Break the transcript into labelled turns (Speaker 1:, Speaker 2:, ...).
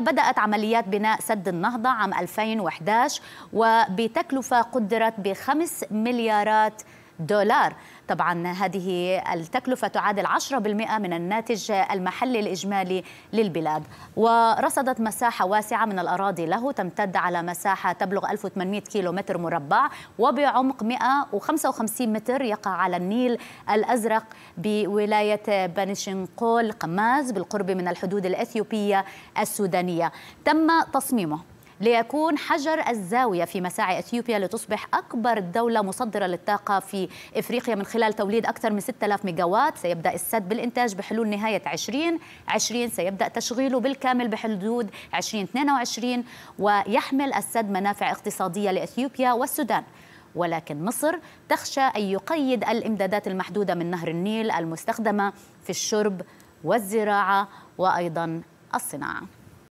Speaker 1: بدأت عمليات بناء سد النهضة عام 2011 وبتكلفة قدرت بخمس مليارات دولار طبعا هذه التكلفة تعادل 10% من الناتج المحلي الإجمالي للبلاد ورصدت مساحة واسعة من الأراضي له تمتد على مساحة تبلغ 1800 كيلومتر مربع وبعمق 155 متر يقع على النيل الأزرق بولاية بنشنقول قماز بالقرب من الحدود الإثيوبية السودانية تم تصميمه ليكون حجر الزاوية في مساعي أثيوبيا لتصبح أكبر دولة مصدرة للطاقة في إفريقيا من خلال توليد أكثر من 6000 ميجاوات سيبدأ السد بالإنتاج بحلول نهاية 2020 سيبدأ تشغيله بالكامل بحدود 2022 ويحمل السد منافع اقتصادية لأثيوبيا والسودان ولكن مصر تخشى أن يقيد الإمدادات المحدودة من نهر النيل المستخدمة في الشرب والزراعة وأيضا الصناعة